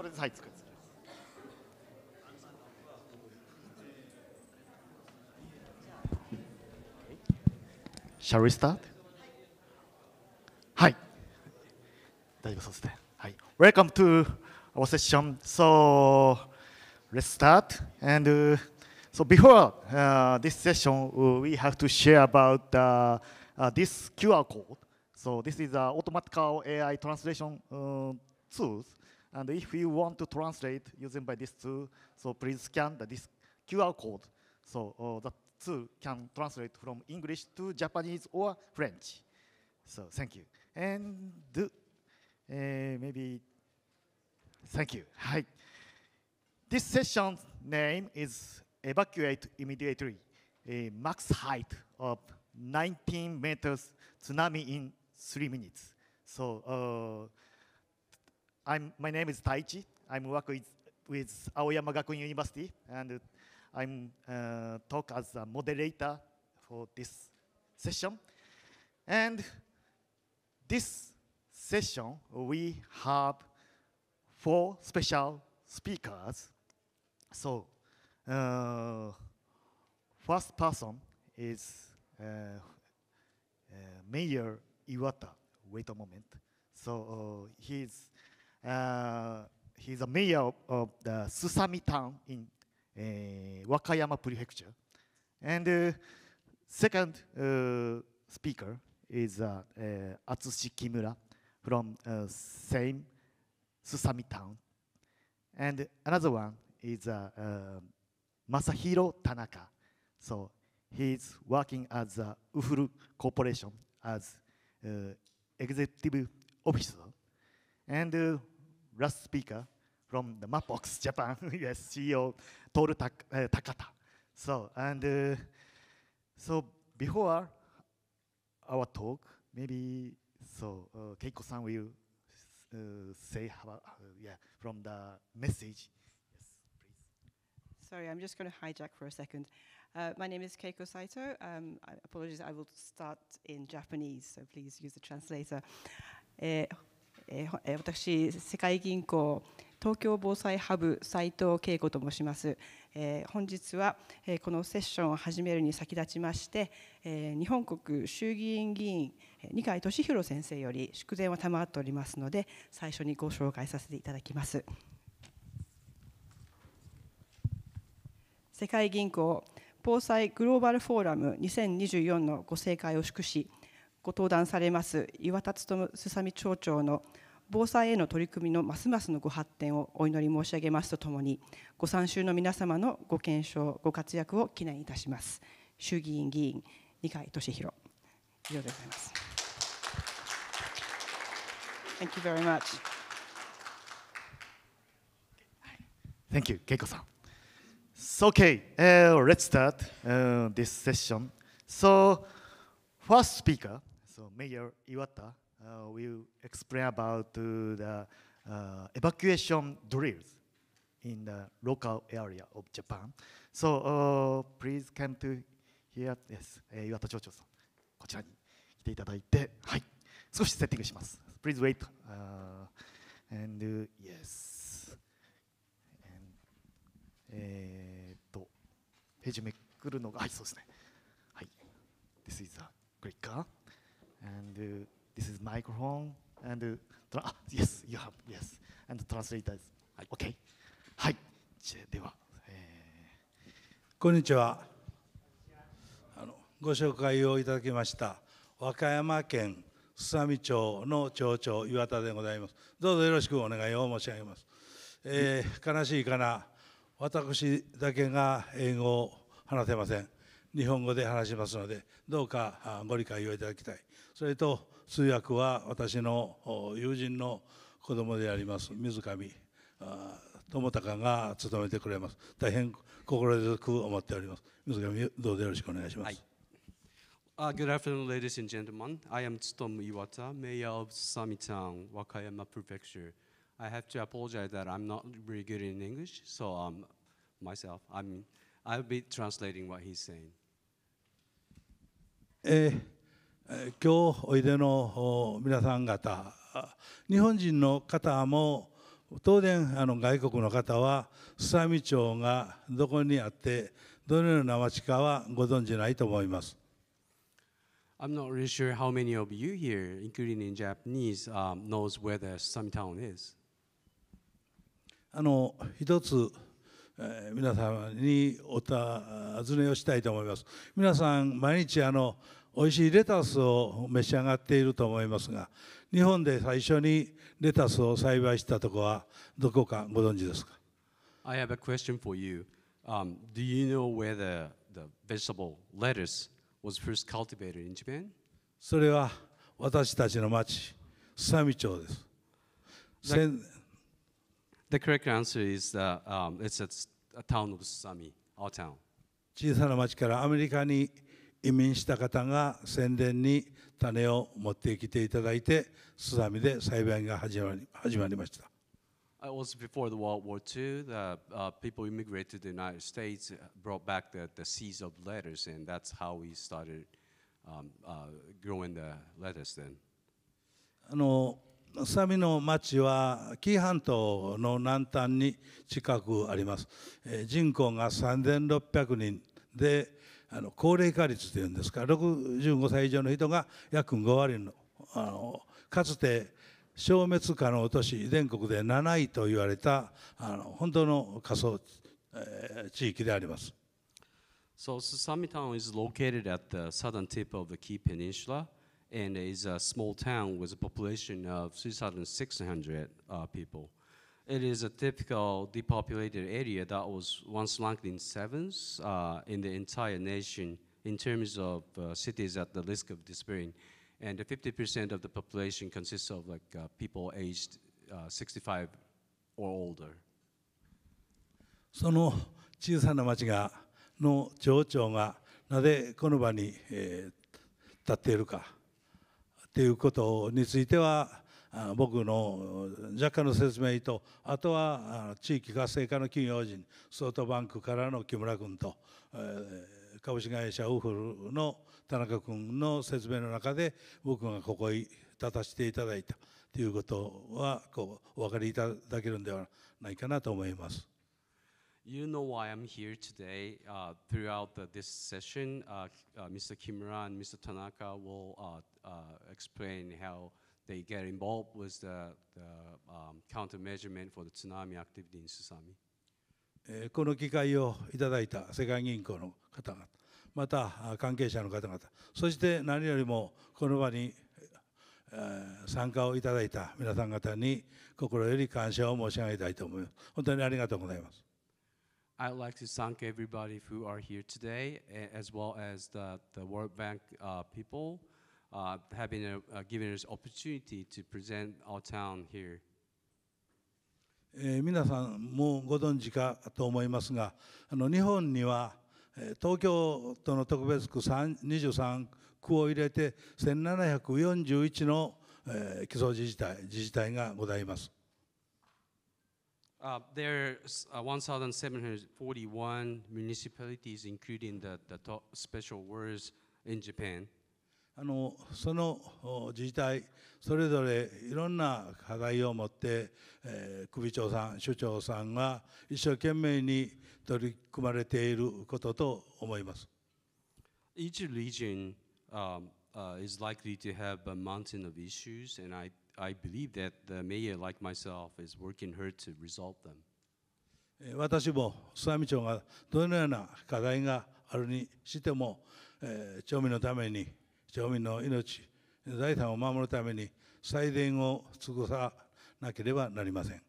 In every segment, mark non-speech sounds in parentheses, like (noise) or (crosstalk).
これで再作る。Shall we start? はい。大丈夫そうですね。はい。Welcome to our session. So let's start. And、uh, so before、uh, this session, uh, we have to share about uh, uh, this QR code. So this is a a u t o m a t i c a i translation uh, t o o l And if you want to translate using by this tool, so please scan the, this QR code. So uh, the tool can translate from English to Japanese or French. So thank you. And uh, maybe, thank you. (laughs) Hi. This session's name is Evacuate Immediately, a max height of 19 meters tsunami in three minutes. So uh, I'm, my name is Taichi. I'm work with, with Aoyama Gakuin University, and I'm uh, talk as a moderator for this session. And this session, we have four special speakers. So, uh, first person is uh, uh Mayor Iwata. Wait a moment. So uh, he's uh, he's a mayor of, of the Susami town in uh, Wakayama prefecture. And uh, second uh, speaker is uh, uh, Atsushi Kimura from same Susami town. And another one is Masahiro Tanaka. So he's working at the Ufuru Corporation as executive officer. And Last speaker from the Mapbox (laughs) Japan, yes, CEO Toru tak uh, Takata. So, and uh, so before our talk, maybe so uh, Keiko-san will uh, say about, uh, yeah, from the message. Yes, please. Sorry, I'm just going to hijack for a second. Uh, my name is Keiko Saito. Um, apologies, I will start in Japanese, so please use the translator. Uh, え私世界銀行東京防災ハブ斉藤恵子と申します、え本日は、えこのセッションを始めるに先立ちまして、え日本国衆議院議員二階俊博先生より祝電を賜っておりますので最初にご紹介させていただきます世界銀行防災グローバルフォーラム2024のご正解を祝しご登壇されます岩田勉すさみ町長の防災への取り組みのますますのご発展をお祈り申し上げますとともにご参集の皆様のご検証ご活躍を記念いたします衆議院議員二階俊博以上でございます Thank you very much Thank you いこさん So okay、uh, let's start、uh, this session So first speaker So Mayor Iwata uh, will explain about the evacuation drills in the local area of Japan. So please come to here. Yes, 岩田町長さん、こちらに来ていただいて、はい、少しセッティングします。Please wait. and yes. And, えっと、ページめくるのが、はい、そうですね。はい。This is a great car. and uh, this is microphone and uh, ah, yes you have yes and translators はい OK はいじゃでは、えー、こんにちはあのご紹介をいただきました和歌山県す佐み町の町長岩田でございますどうぞよろしくお願いを申し上げます、えー、悲しいかな私だけが英語を話せません日本語で話しますのでどうかご理解をいただきたいそれと通訳は私の友人の子供であります水上友隆が務めてくれます大変心強く思っております水上どうぞよろしくお願いします、はい Uh, good afternoon, ladies and gentlemen. I am Tsutomu Iwata, mayor of Samitown, Wakayama Prefecture. I have to apologize that I'm not really good in English, so um, myself, I'm, I'll be translating what he's saying. えー今日おいでの皆さん方日本人の方も当然あの外国の方は須佐美町がどこにあってどのような町かはご存じないと思います。I'm not really sure how many of you here, including in Japanese, um, knows where the Sami town is. あの一つ、えー、皆さんにお尋ねをしたいと思います。皆さん毎日あのおいしいレタスを召し上がっていると思いますが日本で最初にレタスを栽培したところはどこかご存知ですか I have a question for you、um, Do you know where the, the vegetable lettuce was first cultivated in Japan? それは私たちの町すさみ町です the, the correct answer is that、um, it's a, town of s a m i our town 小さな町からアメリカに移民した方が宣伝に種を持ってきていただいて、スザミで栽培が始まり始まりました。Uh, also before the World War II, the uh, people immigrated to the United States, brought back the, the seeds of lettuce, and that's how we started um, uh, growing the lettuce then. あのサミの町は紀伊半島の南端に近くあります。えー、人口が3600人で、あの高齢化率というんですか65歳以上の人が約5割のあのかつて消滅可能都市全国で7位と言われたあの本当の仮想、えー、地域であります。So, Susamitan is located at the southern tip of the Key Peninsula and is a small town with a population of 3,600 uh, people. It is a typical depopulated area that was once ranked in seventh uh, in the entire nation in terms of uh, cities at the risk of disappearing. And 50% of the population consists of like uh, people aged uh, 65 or older. その小さな町がの町長がなぜこの場に、えー、立っているかということについては僕の若干の説明とあとは地域活性化の企業人ソフトバンクからの木村君と、え株式会社ウフルの田中君の説明の中で僕がここに立たせていただいたということはこうお分かりいただけるんではないかなと思います。You know why I'm here today. Uh, throughout the, this session, uh, uh, Mr. Kimura and Mr. Tanaka will explain how they get involved with the, the um, counter measurement for the tsunami activity in Susami. この機会をいただいた世界銀行の方々、また関係者の方々、そして何よりもこの場に参加をいただいた皆さん方に心より感謝を申し上げたいと思います。本当にありがとうございます。I'd like to thank everybody who are here today, as well as the, the World Bank、uh, people. uh, have b e e uh, given us opportunity to present our town here. えー、皆さんもご存知かと思いますがあの日本には東京都の特別区23区を入れて1741の、えー、基礎自治体自治体がございます。Uh, there's uh, 1,741 municipalities, including the, the special words in Japan. あのその自治体それぞれいろんな課題を持って、えー、首長さん首長さんが一生懸命に取り組まれていることと思います。Each region、u uh, is likely to have a mountain of issues, and I, I believe that the mayor, like myself, is working hard to resolve them. 私も須上町がどのような課題があるにしても、えー、町民のために町民の命、財産を守るために最善を尽くさなければなりません。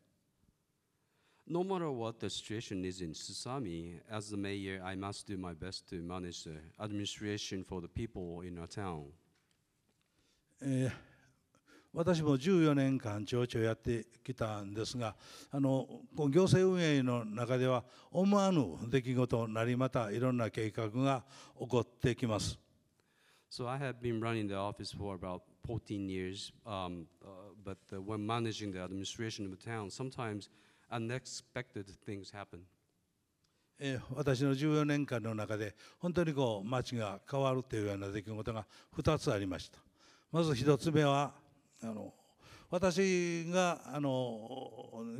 No matter what the situation is in Susami, as the mayor, I must do my best to manage the administration for the people in our town. えー、私も14年間町長やってきたんですがあの行政運営の中では思わぬ出来事なりまたいろんな計画が起こってきます。So I have been running the office for about 14 years, um, uh, but uh, when managing the administration of the town, sometimes unexpected things happen. えー、私の14年間の中で本当にこう町が変わるというような出来事が2つありましたまず1つ目はあの私があの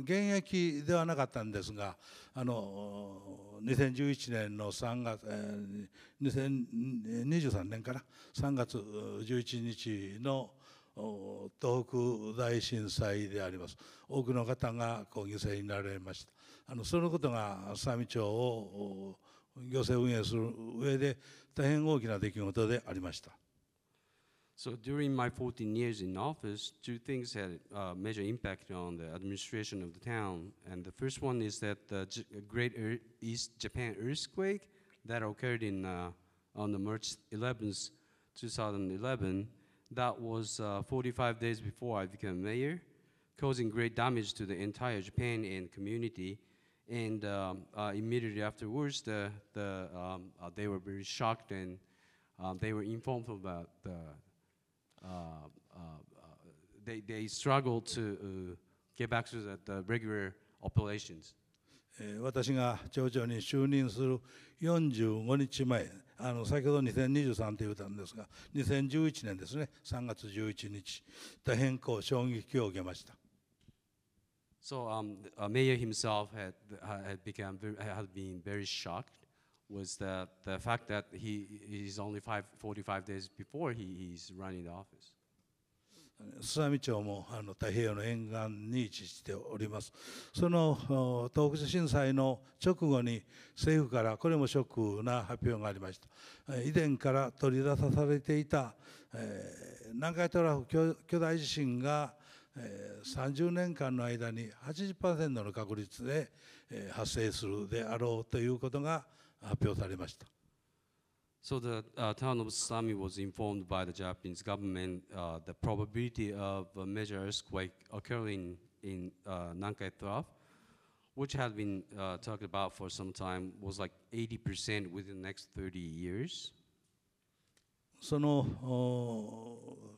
現役ではなかったんですがあの2011年の3月2023年から3月11日の東北大震災であります多くの方がこう犠牲になられましたあのそのことが佐美町を行政運営する上で大変大きな出来事でありました So during my 14 years in office, two things had uh, major impact on the administration of the town. And the first one is that the J Great East Japan earthquake that occurred in uh, on the March 11th, 2011. That was uh, 45 days before I became mayor, causing great damage to the entire Japan and community. And um, uh, immediately afterwards, the, the um, uh, they were very shocked and um, they were informed about the they, they struggle to get back to the, the regular operations. 私が町長に就任する45日前、あの先ほど2023と言ったんですが、2011年ですね、3月11日、大変こう衝撃を受けました。So, um, uh, Mayor himself had, had, become very, had been very shocked. was the, the fact that he is only five, 45 days before he, he's running the office. 津波町もあの太平洋の沿岸に位置しておりますその東北震災の直後に政府からこれもショックな発表がありました以前から取り出されていた、えー、南海トラフ巨大地震が、えー、30年間の間に80%の確率で、えー、発生するであろうということが、発表されました。So the uh, town of Sami was informed by the Japanese government uh, the probability of a major earthquake occurring in uh, Nankai Trough, which had been talked about for some time, was like 80% within the next 30 years. その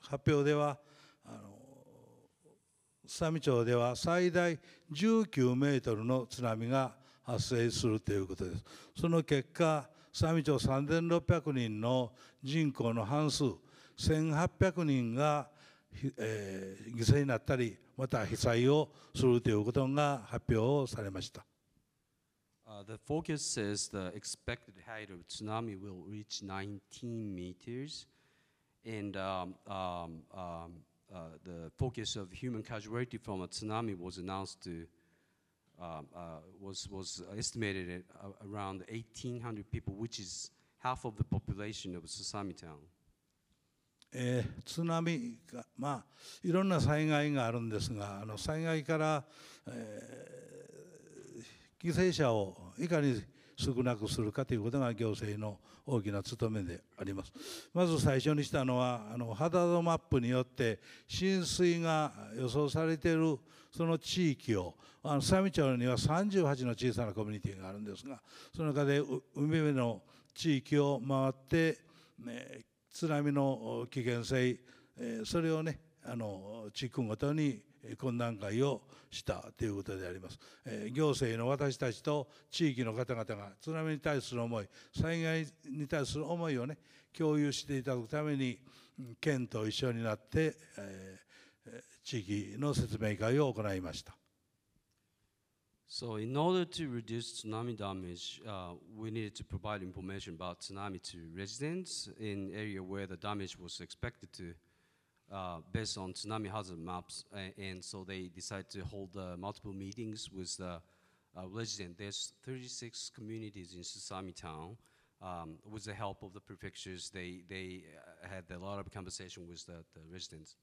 発表では、あの津波町では最大19メートルの津波が発生するということです。その結果、三味町3600人の人口の半数、1800人が、えー、犠牲になったり、また被災をするということが発表されました。Uh, the focus says the expected height of tsunami will reach 19 meters, and um, um, um, uh, the focus of human casualty from a tsunami was announced to Um, uh, was, was estimated at uh, around 1,800 people, which is half of the population of Susami Town. えー、津波が、まあ、いろんな災害があるんですがあの災害から、えー、犠牲者をいかに少なくするかということが行政の大きな務めであります。まず最初にしたのはあのハザードマップによって浸水が予想されているその地域をあの津美町には38の小さなコミュニティがあるんですがその中で海辺の地域を回って、ね、津波の危険性それをねあの地区ごとに懇談会をしたということであります。行政の私たちと地域の方々が津波に対する思い、災害に対する思いをね、共有していただくために、県と一緒になって、え地域の説明会を行いました。So, in order to reduce tsunami damage, uh, we needed to provide information about tsunami to residents in area where the damage was expected to uh, based on tsunami hazard maps, and, uh, and so they decided to hold uh, multiple meetings with the uh, uh residents. There's 36 communities in Susami town. Um, with the help of the prefectures, they, they uh, had a lot of conversation with the, the residents.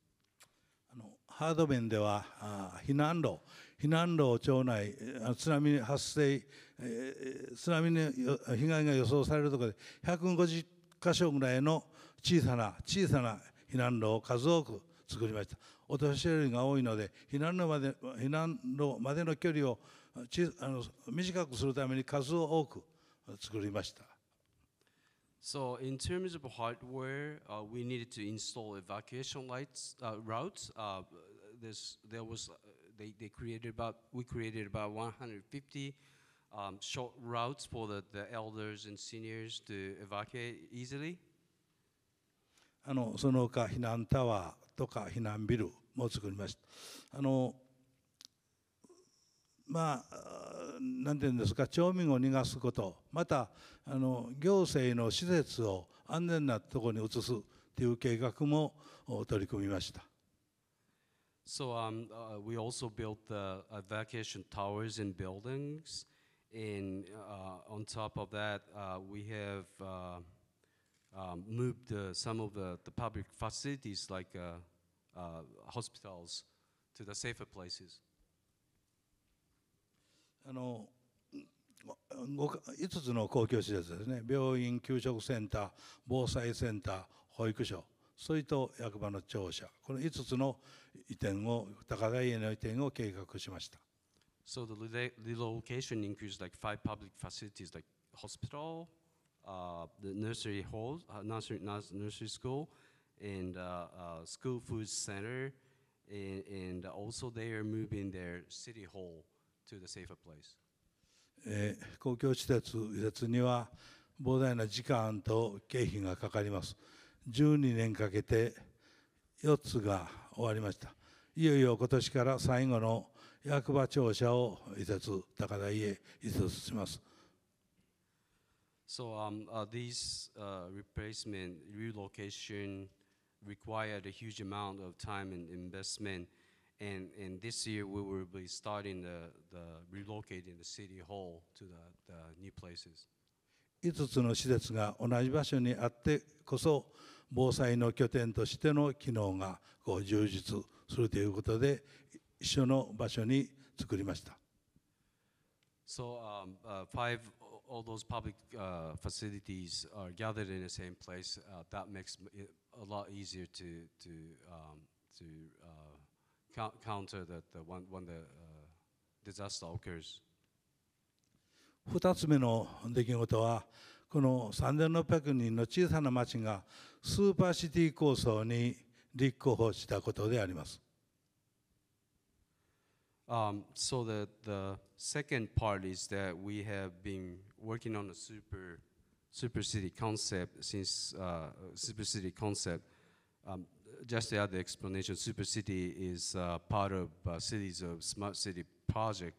あのハード面ではあ避難路、避難路を町内、津波発生、えー、津波の被害が予想されるところで150箇所ぐらいの小さな小さな避難路を数多く作りましたお年寄りが多いので避難路まで避難路までの距離をちあの短くするために数を多く作りました So, in terms of hardware, uh, we needed to install evacuation lights uh, routes. Uh, t h e r e was, they, they created about, we created about 150 um, short routes for the, the elders and seniors to evacuate easily. あのその他避難タワーとか避難ビルも作りました。あのまあ、なんていうんですか、町民を逃がすこと、またあの行政の施設を安全なところに移すという計画も取り組みました。So um, uh, we also built the evacuation towers in buildings, and uh, on top of that, uh, we have uh, um, moved uh, some of the, the public facilities like uh, uh, hospitals to the safer places. あの5つの公共施設ですね、病院、給食センター、防災センター、保育所、それと役場の庁舎、この5つの移転を、高台への移転を計画しました。So the relocation includes like five public facilities like hospital, uh, the nursery hall, uh, nursery, nursery school, and school food center, and, and, also they are moving their city hall to the safer place. えー、公共施設施設には膨大な時間と経費がかかります。12年かけて4つが終わりました。いよいよ今年から最後の役場庁舎を移設、高台へ移設します。So um, uh, these uh, replacement relocation required a huge amount of time and investment. And, and this year we will be starting the, the relocating the city hall to the, the new places. 5つの施設が同じ場所にあってこそ防災の拠点としての機能がこう充実するということで一緒の場所に作りました。So, um, uh, five all those public uh, facilities are gathered in the same place, uh, that makes it a lot easier to to um, to uh, counter that the one when the uh, disaster occurs. 二つ目の出来事はこの3600人の小さな町がスーパーシティ構想に立候補したことであります。Um, so the, the second part is that we have been working on a super super city concept since uh, super city concept. Um, just to add the explanation, super city is uh, part of uh, cities of smart city project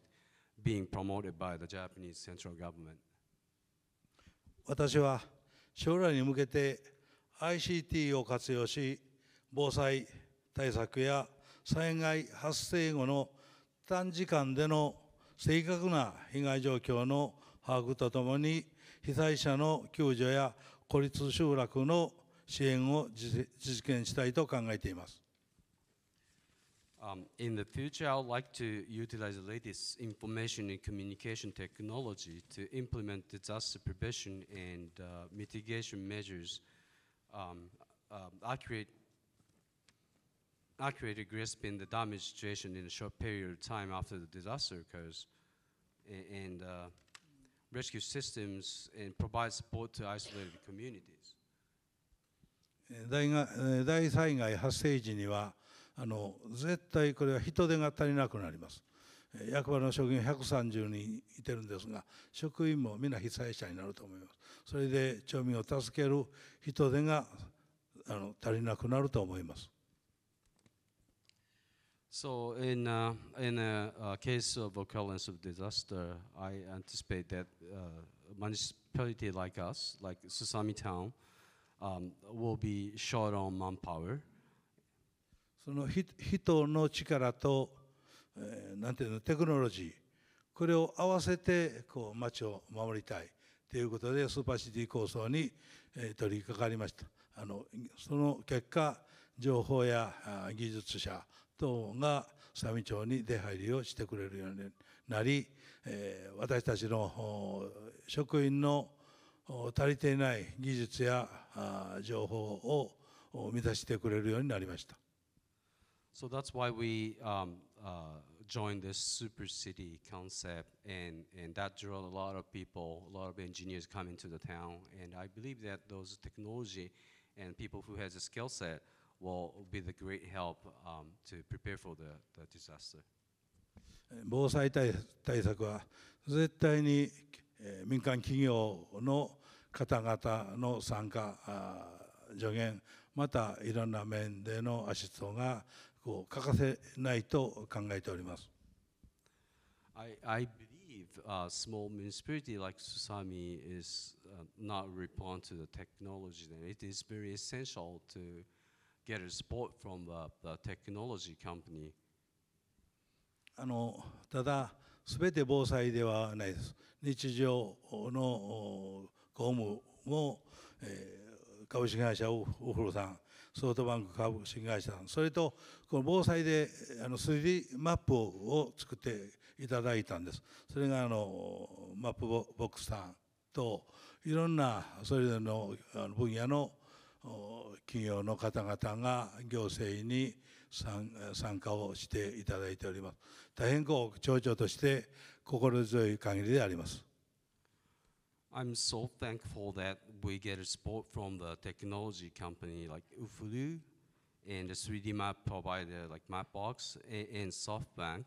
being promoted by the Japanese central government. 私は将来に向けて ICT を活用し防災対策や災害発生後の短時間での正確な被害状況の把握とともに、被災者の救助や孤立集落の支援を実現したいと考えています。Um, in the future, I would like to utilize the latest information and communication technology to implement disaster prevention and uh, mitigation measures, um, uh, accurate accurately grasping the damage situation in a short period of time after the disaster occurs and, and uh, rescue systems and provide support to isolated communities. 大が大災害発生時にはあの絶対これは人手が足りなくなります。役場の職員130人いてるんですが職員も皆被災者になると思いますそれで町民を助ける人手があの足りなくなると思います So in, uh, in a, a, case of occurrence of disaster, I anticipate that uh, municipality like us, like Susami Town, um, will be short on manpower. その人の力と、えー、なんていうのテクノロジーこれを合わせてこう町を守りたいということでスーパーシティ構想に、えー、取り掛かりましたあのその結果情報や技術者人が津波町に出入りをしてくれるようになり、えー、私たちの職員の足りていない技術や情報を満たしてくれるようになりました。So that's why we、um, uh, joined this super city concept, and, and that drew a lot of people, a lot of engineers coming to the town. And I believe that those technology and people who has a skill set will be the great help um, to prepare for the, the disaster. 防災対策は絶対に民間企業の方々の参加助言またいろんな面でのアシストがこう欠かせないと考えております。I, I believe a small municipality like Susami is not respond to the technology, then it is very essential to get a support from the, the technology company. あのただ、すべて防災ではないです。日常の公務も、えー、株式会社ウフロさん、ソフトバンク株式会社さん、それとこの防災であの 3D マップを作っていただいたんです。それがあのマップボックスさんといろんなそれぞれの分野の企業の方々が行政に参加をしていただいております。大変こう町長として心強い限りであります。I'm so thankful that we get support from the technology company like Ufuru and the 3D map provider like Mapbox and, and SoftBank.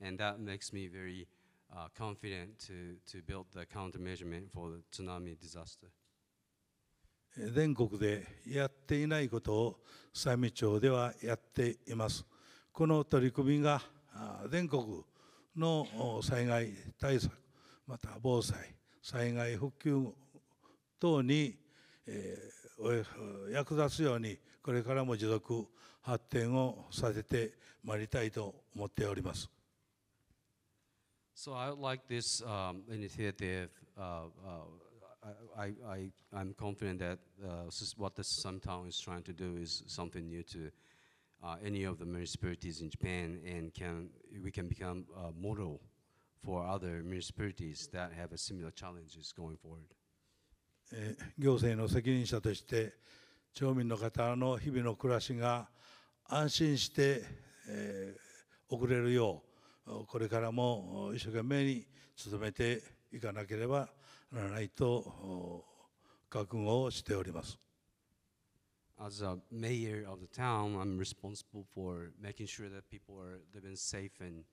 And that makes me very uh, confident to, to build the counter measurement for the tsunami disaster. 全国でやっていないことを三味町ではやっています。この取り組みが全国の災害対策また防災災害復旧等に、えー、役立つようにこれからも持続発展をさせてまいりたいと思っております。So I would like this、um, initiative、uh, uh I, I, I'm confident that uh, what the Sumtown is trying to do is something new to uh, any of the municipalities in Japan and can, we can become a model for other municipalities that have a similar challenges going forward. 行政の責任者として町民の方の日々の暮らしが安心して、えー、送れるようこれからも一生懸命に努めていかなければならないと覚悟をしております。As a mayor of the town, I'm responsible for making sure that people are living safe and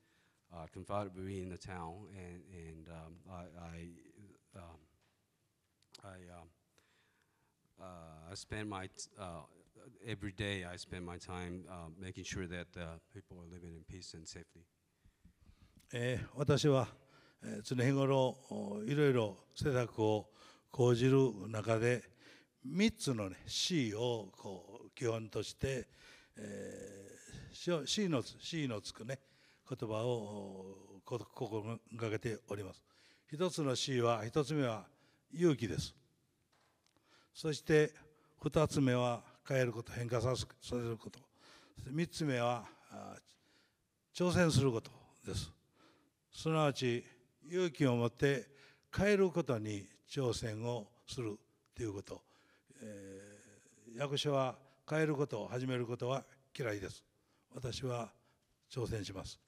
uh, comfortably in the town, and and um, I I, um, I um, uh, I spend my uh, every day I spend my time uh, making sure that uh, people are living in peace and s a f e t y えー、私は常日頃いろいろ施策を講じる中で3つの、ね、C をこう基本として、えー、C, の C のつくね言葉を心がけております。一つの C は一つ目は勇気です。そして二つ目は変えること変化させること三つ目は挑戦することです。すなわち勇気を持って変えることに挑戦をするということ、えー、役所は変えることを始めることは嫌いです私は挑戦します、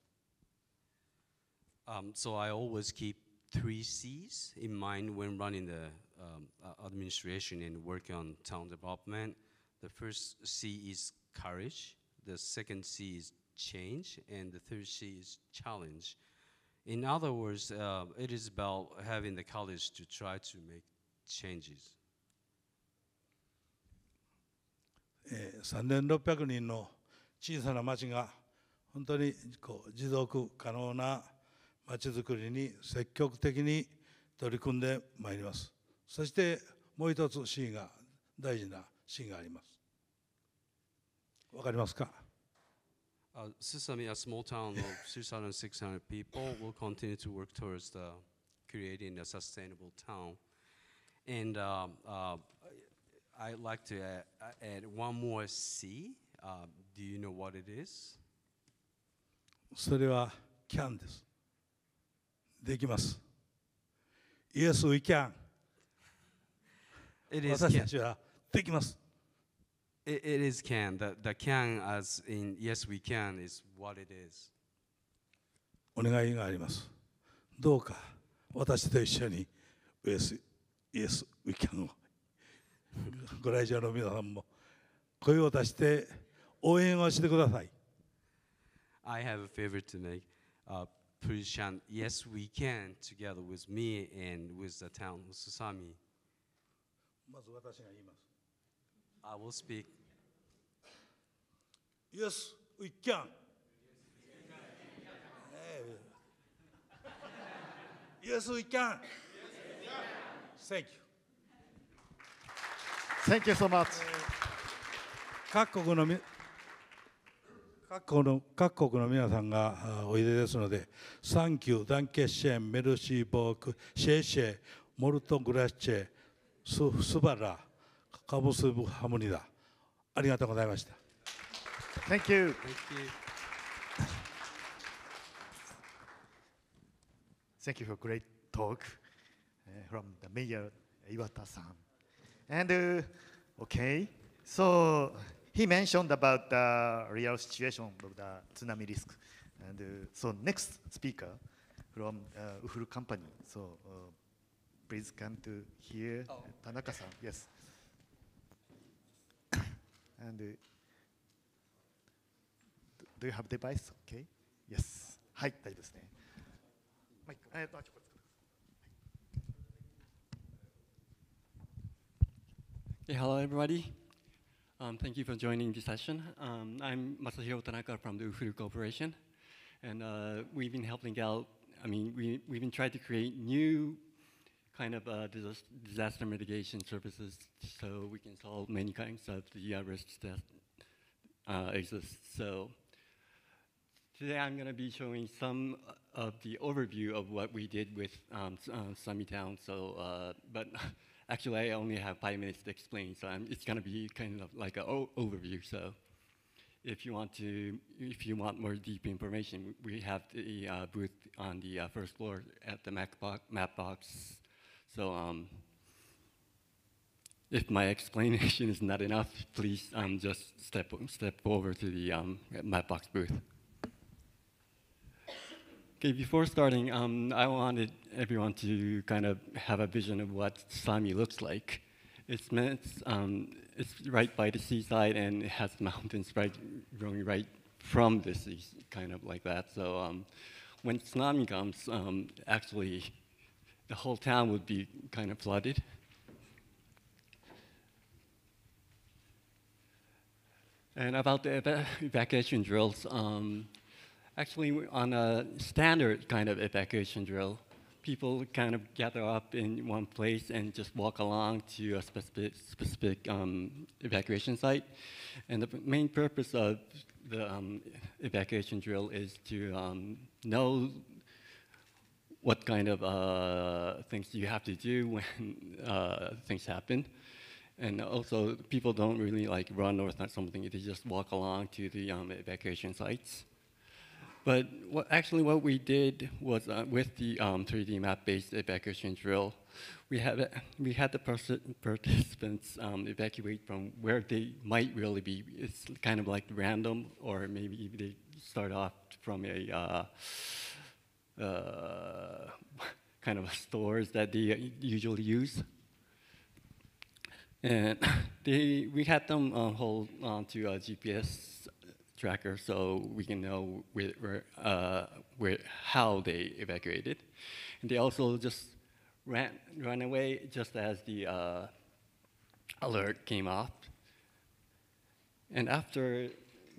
um, So I always keep three C's in mind when running the um, administration and working on town development The first C is courage the second C is change and the third C is challenge In other words, uh, it is about having the college to try to make changes. 3600人の小さな町が本当にこう持続可能な町づくりに積極的に取り組んでまいります。そしてもう一つシーンが大事なシーンがあります。わかりますか Uh, Sesame, a small town of 3,600 (laughs) people, will continue to work towards the, creating a sustainable town. And um, uh, I'd like to add, uh, add one more C. Uh, do you know what it is? それは uh, can です。できます。Yes, we can. It is 私たちはできます。Can. It, it is can. The, the can, as in yes, we can, is what it is. お願いがあります。どうか私と一緒に Yes, yes, we can ご来場の皆さんも声を出して応援をしてください。I have a favor to make.、Uh, please chant Yes, we can together with me and with the town, with Susami. まず私が言います。I will speak. Yes, we can. Yes, we can. Thank you. Thank you so much. 各国のみ各国の各国の皆さんがおいでですので、サンキュー、ダンケッシェン、メルシーボーク、シェイシェイ、モルトグラッチェ、ススバラ。カーボスブハムニだありがとうございました Thank you. Thank you. Thank you for great talk uh, from the mayor Iwata-san. And uh, okay, so he mentioned about the real situation of the tsunami risk. And uh, so next speaker from uh, Uhuru company. So uh, please come to here, oh. Tanaka-san. Yes. And do you have device? Okay. Yes. はい、大丈夫ですね。マイク、えっと、あ、ちょっと。Hey, eh, hello everybody. Um, thank you for joining this session. Um, I'm Masahiro Tanaka from the Ufuru Corporation, and uh, we've been helping out. I mean, we, we've been trying to create new kind of uh, disaster mitigation services so we can solve many kinds of the uh, risks that uh, exist. So today I'm going to be showing some of the overview of what we did with um, uh, Summitown. So, uh, but (laughs) actually I only have five minutes to explain, so I'm, it's going to be kind of like an overview. So if you want to, if you want more deep information, we have the uh, booth on the uh, first floor at the Mapbox. box, map box so um, if my (laughs) explanation is not enough, please um, just step, step over to the um, Mapbox booth. Okay, before starting, um, I wanted everyone to kind of have a vision of what Sami looks like. It's, um, it's right by the seaside and it has (laughs) mountains right growing right from the sea, kind of like that. So um, when tsunami comes, um, actually the whole town would be kind of flooded. And about the evacuation drills, um, actually on a standard kind of evacuation drill, people kind of gather up in one place and just walk along to a specific, specific um, evacuation site. And the main purpose of the um, evacuation drill is to um, know what kind of uh, things you have to do when (laughs) uh, things happen. And also, people don't really like run or something. They just walk along to the um, evacuation sites. But what, actually, what we did was uh, with the um, 3D map-based evacuation drill, we had we had the (laughs) participants um, evacuate from where they might really be. It's kind of like random, or maybe they start off from a uh, uh, (laughs) kind of (laughs) stores that they usually use. And (laughs) they, we had them uh, hold to a GPS tracker so we can know where, where, uh, where, how they evacuated. And they also just ran, ran away just as the uh, alert came up. And after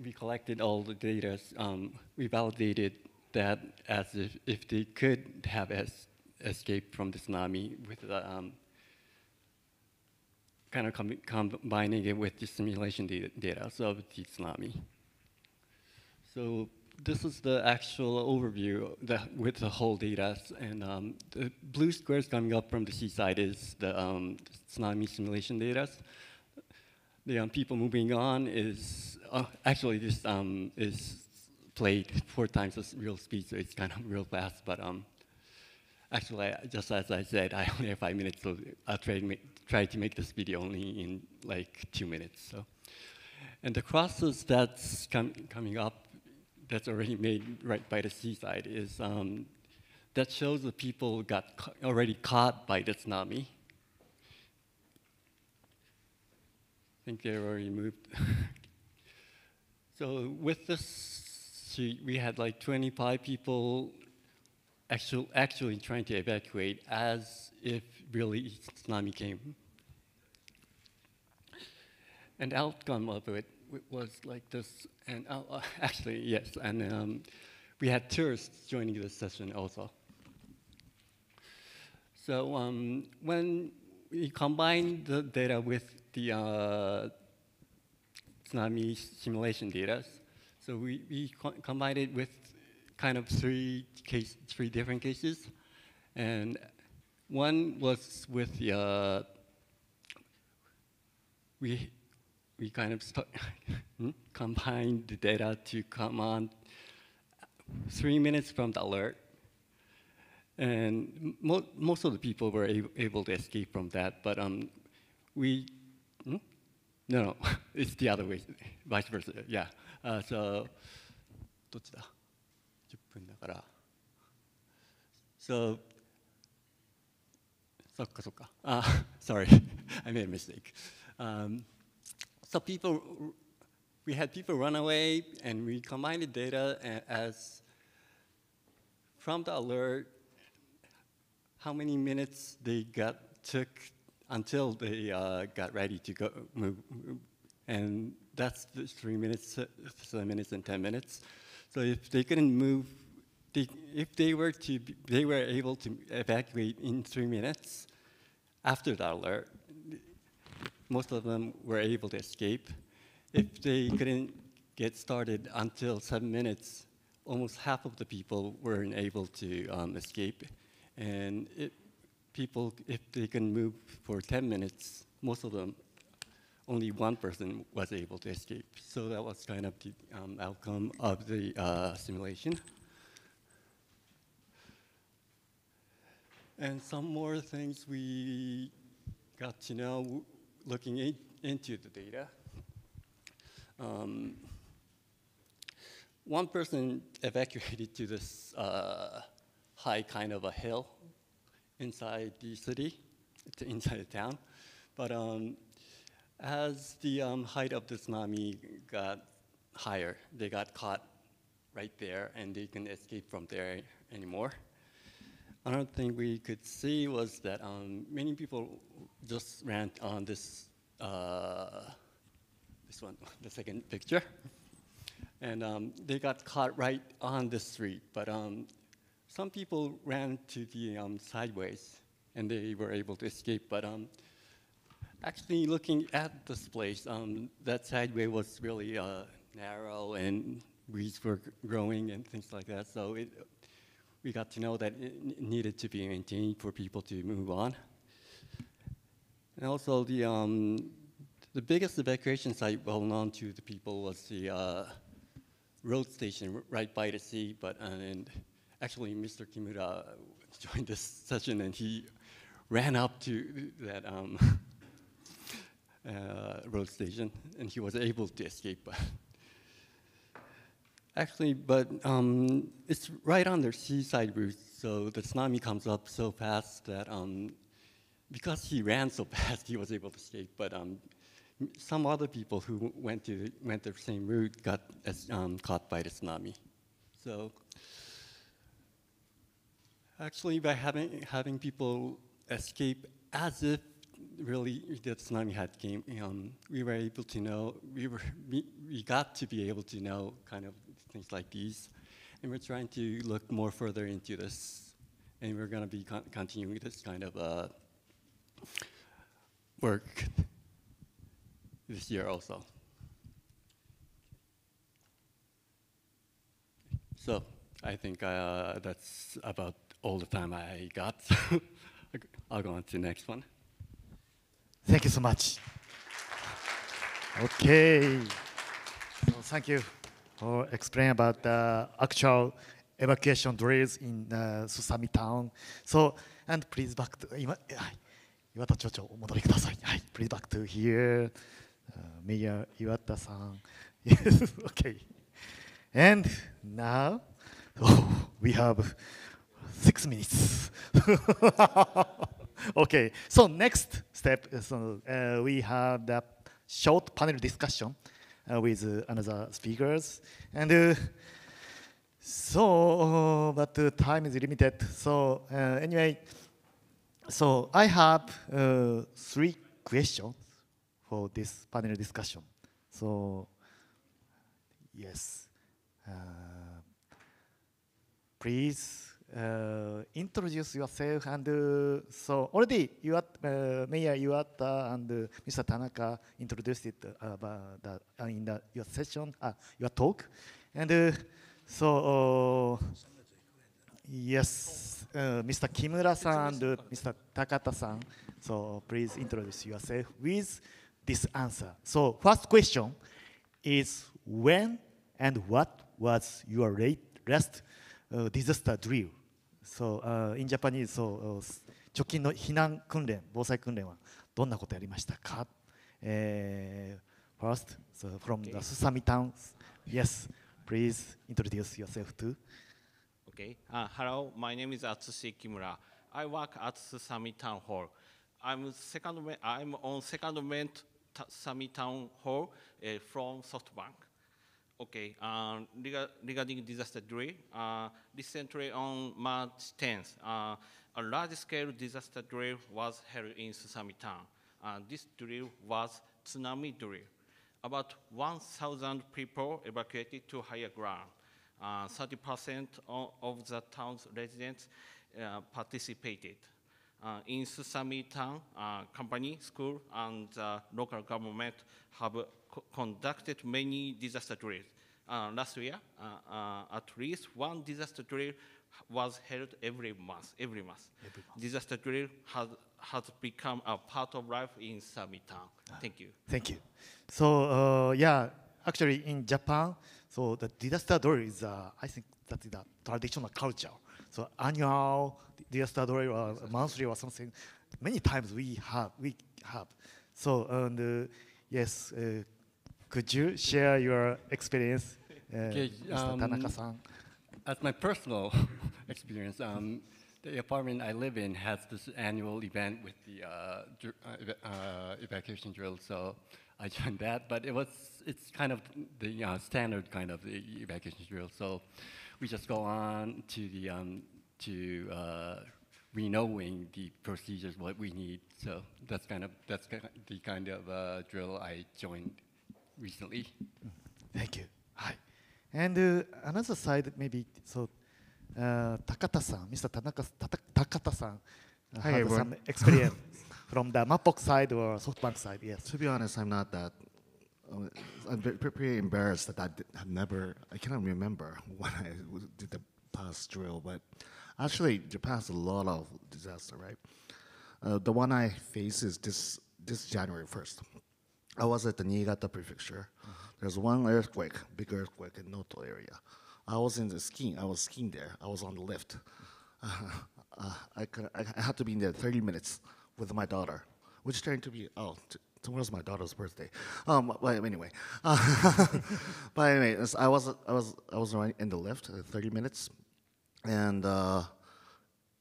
we collected all the data, um, we validated that as if, if they could have es escaped from the tsunami with the, um, kind of com combining it with the simulation data, data so the tsunami. So this is the actual overview that, with the whole data. And um, the blue squares coming up from the seaside is the um, tsunami simulation data. The um, people moving on is, uh, actually this um, is played four times the real speed, so it's kind of real fast. But um, actually, just as I said, I only have five minutes, so I'll try to try to make this video only in like two minutes. So, and the crosses that's com coming up, that's already made right by the seaside, is um, that shows the people got ca already caught by the tsunami. I think they already moved. (laughs) so with this so we had like 25 people actual, actually trying to evacuate as if really tsunami came. And outcome of it was like this, and oh, uh, (laughs) actually, yes, and um, we had tourists joining this session also. So um, when we combine the data with the uh, tsunami simulation data, so we, we co combined it with kind of three case, three different cases, and one was with the uh, we we kind of (laughs) hmm, combined the data to come on three minutes from the alert, and mo most of the people were able to escape from that. But um, we hmm? no no, (laughs) it's the other way, (laughs) vice versa. Yeah. あそうどっちだ10分だからそうそっかそっかあ (laughs) sorry (laughs) I made a mistake、um, so people we had people run away and we combined the data as from the alert how many minutes they got took until they uh, got ready to go move and that's three minutes, uh, seven minutes, and 10 minutes. So if they couldn't move, they, if they were to, they were able to evacuate in three minutes after that alert. Most of them were able to escape. If they couldn't get started until seven minutes, almost half of the people weren't able to um, escape. And it, people, if they can move for 10 minutes, most of them only one person was able to escape. So that was kind of the um, outcome of the uh, simulation. And some more things we got to know looking in, into the data. Um, one person evacuated to this uh, high kind of a hill inside the city, inside the town. But um, as the um, height of the tsunami got higher, they got caught right there and they can escape from there anymore. Another thing we could see was that um, many people just ran on this, uh, this one, the second picture. And um, they got caught right on the street, but um, some people ran to the um, sideways and they were able to escape, but um, Actually, looking at this place, um, that sideway was really uh, narrow and weeds were growing and things like that. So it, we got to know that it needed to be maintained for people to move on. And also the, um, the biggest evacuation site well known to the people was the uh, road station right by the sea, but uh, and actually Mr. Kimura (laughs) joined this session and he ran up to that um, (laughs) Uh, road station, and he was able to escape. (laughs) Actually, but um, it's right on their seaside route, so the tsunami comes up so fast that um, because he ran so (laughs) fast, he was able to escape. But um, some other people who went to went the same route got um, caught by the tsunami. So actually, by having having people escape as if really the tsunami had came. Um, we were able to know we were we, we got to be able to know kind of things like these, and we're trying to look more further into this, and we're going to be con continuing this kind of uh, work this year also. So I think uh, that's about all the time I got. (laughs) I'll go on to the next one. Thank you so much. Okay. So thank you for explaining about the actual evacuation drills in uh, Susami town. So, and please back to, Iwata 今、はい、岩田町長お戻りください。はい、please back to here.、Uh, Mayor Iwata-san. Yes. (laughs) okay. And now, oh, we have six minutes. (laughs) okay, so next step is uh, uh, we have the short panel discussion uh, with uh, another speakers. And uh, so, uh, but time is limited. So anyway, so I have three questions for this panel discussion. So yes, please uh, introduce yourself and uh, so already you are uh, Mayor Iwata and uh, Mr. Tanaka introduced it uh, the, uh, in the, your session, uh, your talk, and uh, so uh, yes, uh, Mr. Kimura-san and Mr. Takata-san, so please introduce yourself with this answer. So first question is when and what was your late, last disaster drill? So, uh, in Japanese, so, uh, 直近の避難訓練、防災訓練はどんなことやりましたか、えー、?First, so from the Susami town, yes, please introduce yourself to. Okay, uh, hello, my name is Atsushi Kimura. I work at Susami Town Hall. I'm, second, I'm on second main Susami Town Hall uh, from SoftBank. Okay, uh, regarding disaster drill, uh, recently on March 10th, uh, a large-scale disaster drill was held in Susami Town. Uh, this drill was tsunami drill. About 1,000 people evacuated to higher ground. 30% uh, of the town's residents uh, participated. Uh, in Susami Town, uh, company, school, and uh, local government have co conducted many disaster drills. last year, at least one disaster drill was held every month, every month. Every month. Disaster drill has, has become a part of life in Sami town. Ah. Thank you. Thank you. So, uh, yeah, actually in Japan, so the disaster drill is, uh, I think that is a traditional culture so annual dear or monthly or something. Many times we have we have. So and uh, yes, uh, could you share your experience, uh, okay, um, Mr. Tanaka-san? As my personal (laughs) experience, um, the apartment I live in has this annual event with the uh, uh, evacuation drill, so I (laughs) joined that. But it was it's kind of the you know, standard kind of evacuation drill. So we just go on to the um, to uh, renewing the procedures what we need. So that's kind of that's the kind of uh, drill I joined recently. Thank you. Hi. And uh, another side maybe so uh, Takata-san, Mr. Tanaka, Takata-san uh, Hi, some experience (laughs) from the Mapbox side or SoftBank side. Yes. To be honest, I'm not that I'm pretty embarrassed that I did, have never, I cannot remember (laughs) when I did the past drill, but actually Japan has a lot of disaster, right? Uh, the one I face is this, this January 1st. I was at the Niigata prefecture. Uh-huh. There's one earthquake, big earthquake in Noto area. I was in the skiing, I was skiing there. I was on the lift. Uh, (laughs) uh, I, could, I had to be in there 30 minutes with my daughter, which turned to be Oh, tomorrow's my daughter's birthday. Um, but anyway, uh, (laughs) but anyway, I was I was I was in the lift, uh, thirty minutes, and uh,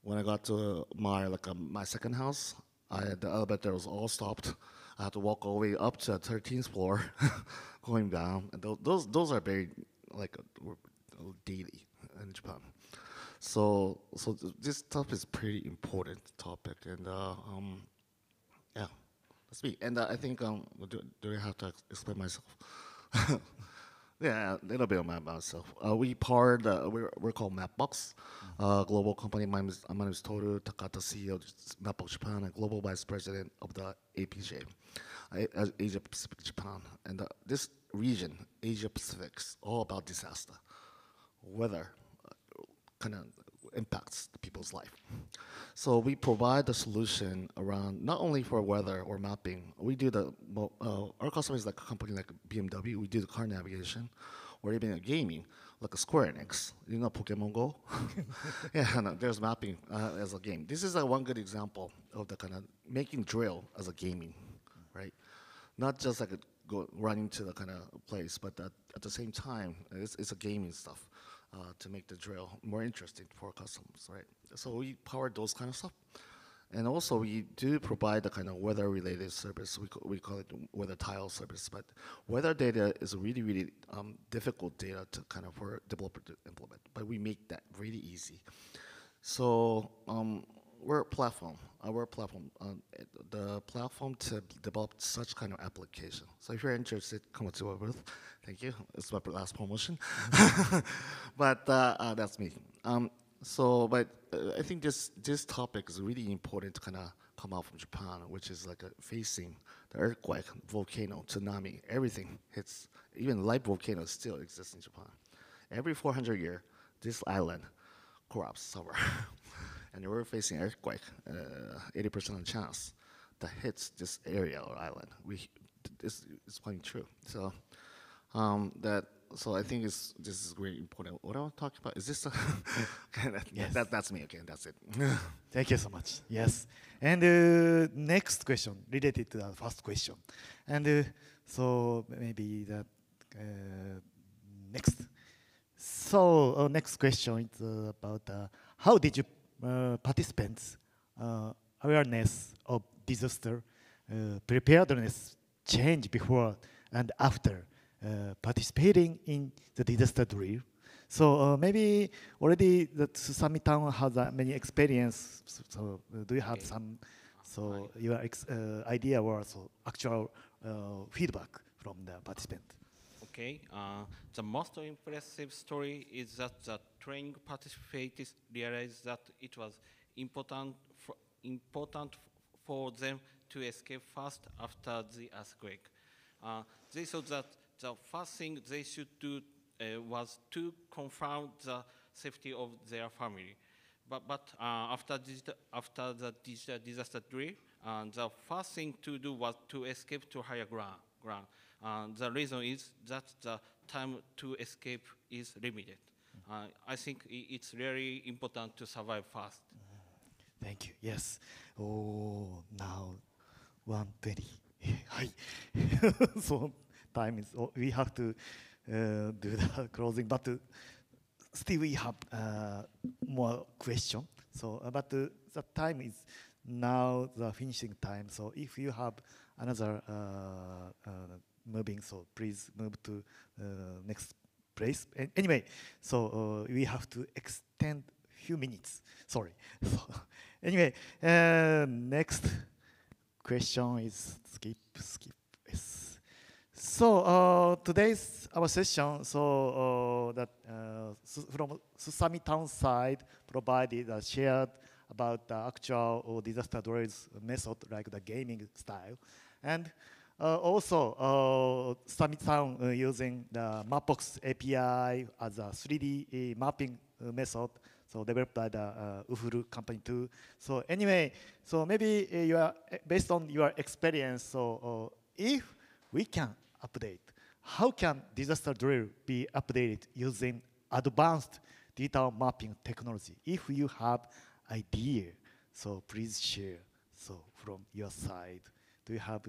when I got to my like um, my second house, I had the elevator was all stopped. I had to walk all the way up to the thirteenth floor, (laughs) going down. And those those those are very like daily in Japan. So so this stuff is pretty important topic, and uh, um, speak. And uh, I think, um, do, do I have to explain myself? (laughs) yeah, a little bit about myself. Uh, we part, uh, we're, we're called Mapbox, uh, global company. My name, is, my name is Toru Takata, CEO of Mapbox Japan, and global vice president of the APJ, uh, Asia Pacific Japan. And uh, this region, Asia Pacific, is all about disaster, weather, uh, kind of impacts people's life. So we provide the solution around not only for weather or mapping. We do the uh, our customer is like a company like BMW. We do the car navigation, or even gaming like a Square Enix. You know Pokemon Go? (laughs) (laughs) yeah, no, there's mapping uh, as a game. This is uh, one good example of the kind of making drill as a gaming, right? Not just like a go running to the kind of place, but at, at the same time, it's, it's a gaming stuff. Uh, to make the drill more interesting for customers, right? So we power those kind of stuff. And also we do provide the kind of weather related service, we, we call it weather tile service, but weather data is really, really um, difficult data to kind of for developer to implement, but we make that really easy. So um, we're a platform. Uh, we're a platform. Um, the platform to develop such kind of application. So if you're interested, come to our booth. Thank you. It's my last promotion. (laughs) but uh, uh, that's me. Um, so, but uh, I think this this topic is really important to kind of come out from Japan, which is like facing the earthquake, volcano, tsunami, everything hits. Even live volcanoes still exist in Japan. Every 400 year, this island corrupts somewhere. (laughs) and we're facing earthquake, 80% uh, chance that hits this area or island. We, this is quite true. So um, that so I think this is really important. What I was talking about is this. (laughs) okay, that, yes. that, that's me. Okay, that's it. (laughs) Thank you so much. Yes. And uh, next question related to the first question, and uh, so maybe that uh, next. So uh, next question is uh, about how did you uh, participants uh, awareness of disaster uh, preparedness change before and after participating in the disaster drill. So maybe already the Susami town has many experience. So do you have okay. some so your ex, uh, idea or so actual uh, feedback from the participant okay? Uh, the most impressive story is that the training participants realized that it was important for, important for them to escape fast after the earthquake. Uh, they thought that the first thing they should do uh, was to confirm the safety of their family. But, but uh, after, digital, after the disaster drill, uh, the first thing to do was to escape to higher ground. ground. Uh, the reason is that the time to escape is limited. Uh, I think it's really important to survive fast. Thank you. Yes. Oh, now 120. (laughs) Hi. (laughs) so time is, oh, we have to uh, do the (laughs) closing, but uh, still we have uh, more question. So, uh, but uh, the time is now the finishing time. So if you have another uh, moving, so please move to uh, next place. A anyway, so uh, we have to extend few minutes. Sorry. (laughs) So anyway, uh, next question is skip, skip. Yes. So uh, today's our session. So uh, that uh, from Susami town side provided a shared about the actual disaster drills method, like the gaming style, and uh, also uh, submit town uh, using the Mapbox API as a 3D mapping method so developed by the uh, Ufuru company too. So anyway, so maybe uh, you are based on your experience. So uh, if we can update, how can disaster drill be updated using advanced data mapping technology? If you have idea, so please share. So from your side, do you have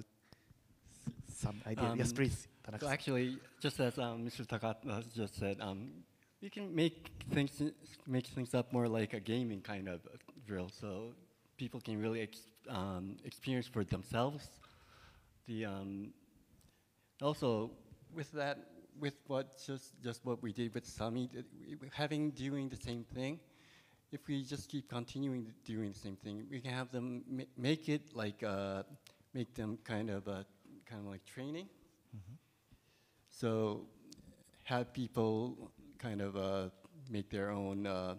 some idea? Um, yes, please. So actually, just as um, Mr. Takata just said, um, you can make things make things up more like a gaming kind of drill, so people can really ex um, experience for themselves. The um, also with that with what just just what we did with Sami, having doing the same thing. If we just keep continuing doing the same thing, we can have them make it like uh, make them kind of uh, kind of like training. Mm-hmm. So have people kind of uh, make their own uh,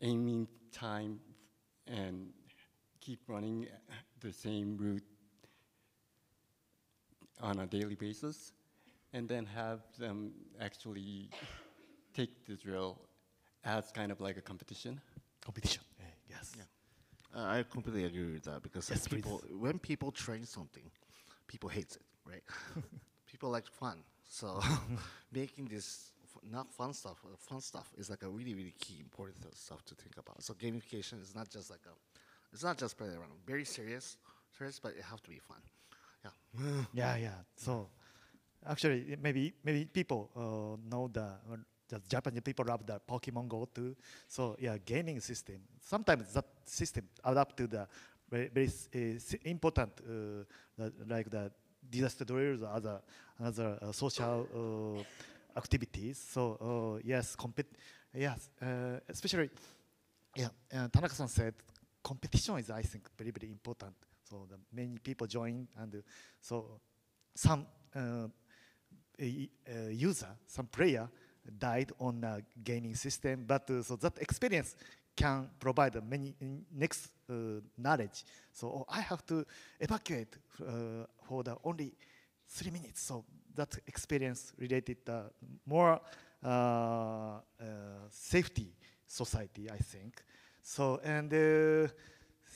aiming time and keep running the same route on a daily basis, and then have them actually take the drill as kind of like a competition. Competition, yes. Yeah. Uh, I completely agree with that because yes, people, when people train something, people hate it, right? (laughs) people like fun, so (laughs) (laughs) making this not fun stuff, uh, fun stuff is like a really really key important stuff to think about. So gamification is not just like a, it's not just playing around. Very serious, serious, but it have to be fun. Yeah. yeah, yeah. So actually, maybe maybe people uh, know the the Japanese people love the Pokemon Go too. So yeah, gaming system. Sometimes that system adapt to the very, very eh, important, eh, like the disaster drills, or other another uh, social uh, activities. So uh, yes, compete. Yes, especially. Yeah, uh, Tanaka-san said competition is, I think, very, very important. So many people join, and uh, so some uh, uh, user, some player died on a gaming system. But uh, so that experience can provide many next uh, knowledge. So oh, I have to evacuate uh, for the only three minutes. So that experience related uh, more uh, uh, safety society, I think. So and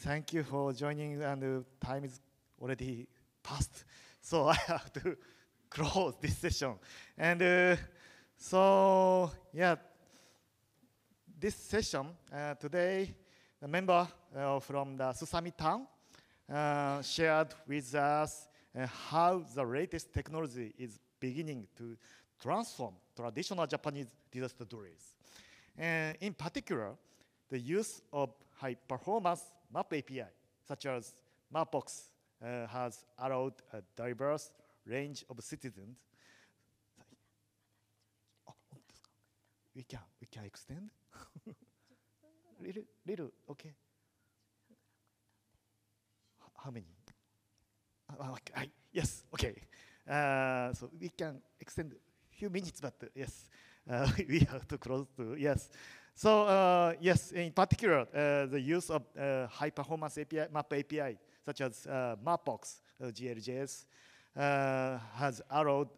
thank you for joining. And time is already past, so (laughs) I have to (laughs) close this session. And so yeah, this session uh, today, the member uh, from the Susami town uh, shared with us uh, how the latest technology is beginning to transform traditional Japanese disaster drills. And in particular, the use of high-performance map API, such as Mapbox, uh, has allowed a diverse range of citizens we can we can extend (laughs) little little okay how many uh, okay. yes okay uh, so we can extend few minutes but uh, yes uh, (laughs) we have to close to yes so uh, yes in particular uh, the use of uh, high performance API map API such as Mapbox GLJS has allowed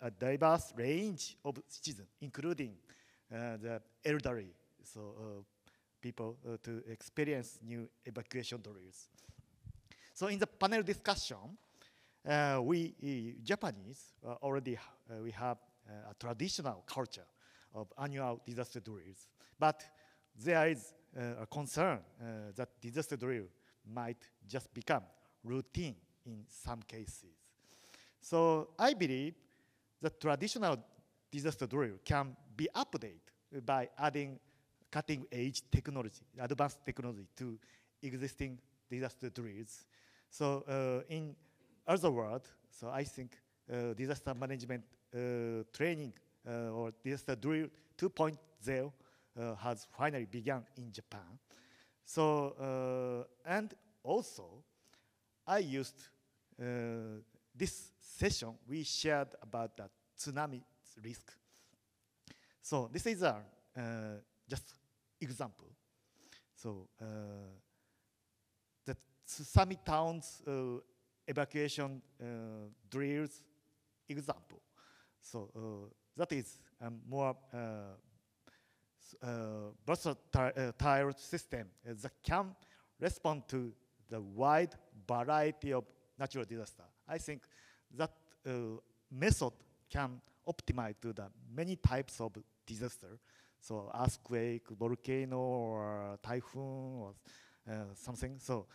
a diverse range of citizens including uh, the elderly, so uh, people uh, to experience new evacuation drills. So in the panel discussion, we Japanese already we have a traditional culture of annual disaster drills, but there is a concern that disaster drill might just become routine in some cases. So I believe the traditional disaster drill can be updated by adding cutting-edge technology, advanced technology to existing disaster drills. So uh, in other words, so I think uh, disaster management uh, training uh, or disaster drill 2.0 uh, has finally begun in Japan. So, uh, and also, I used this session we shared about the tsunami risk. So this is a uh, just example. So uh, the Summit towns uh, evacuation uh, drills example. So uh, that is a um, more uh, versatile system that can respond to the wide variety of natural disaster. I think that method can optimized to the many types of disaster. So earthquake, volcano, or typhoon, or uh, something. So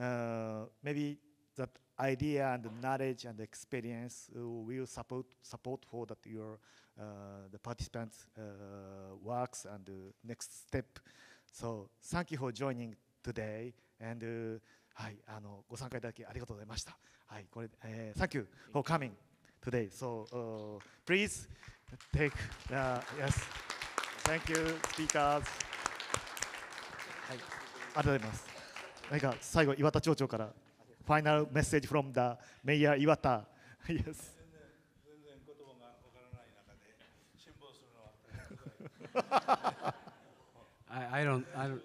uh, maybe that idea and knowledge and experience uh, will support support for that your uh, the participants uh, works and next step. So thank you for joining today and はいあのご参加いただきありがとうございました。はいこれ、えー、Thank uh, you for coming. today. So uh, please take, uh, yes. Thank you, speakers. はい、ありがとうございます。何か最後、岩田町長から、ファイナルメッセージ from the m メイヤ r 岩田。yes. 全然言葉がわからない中で、辛抱するのは。I, I don't, I don't.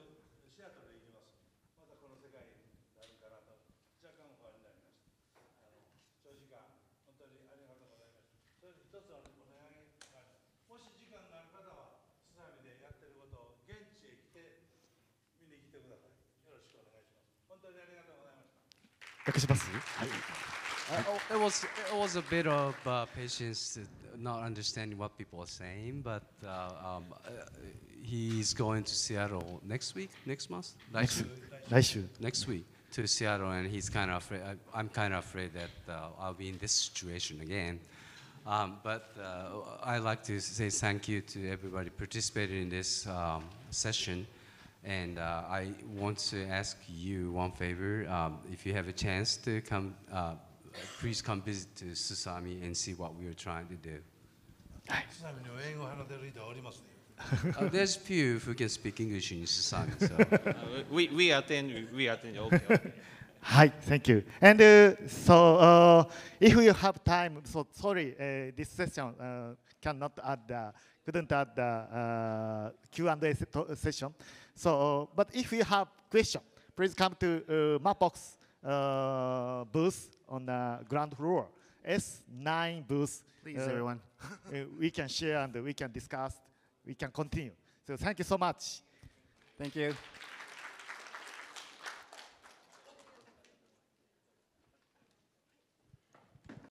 Uh, it was it was a bit of uh, patience not understanding what people are saying, but uh, um, uh, he's going to Seattle next week, next month, next, next week, next week to Seattle, and he's kind of afraid. I, am kind of afraid that uh, I'll be in this situation again. Um, but uh, I'd like to say thank you to everybody participated in this um, session. And uh, I want to ask you one favor. Um, if you have a chance to come, uh, please come visit to Susami and see what we are trying to do. uh, there's few who can speak English in Susami. So. (laughs) we, we attend, we attend Hi, thank you. And uh, so uh, if you have time, so sorry, uh, this session uh, cannot add the, couldn't add the uh, Q&A session. So, but if you have question, please come to uh, Mapbox booth on the ground floor, S9 booth. Please, everyone. we can share and we can discuss, we can continue. So thank you so much. Thank you.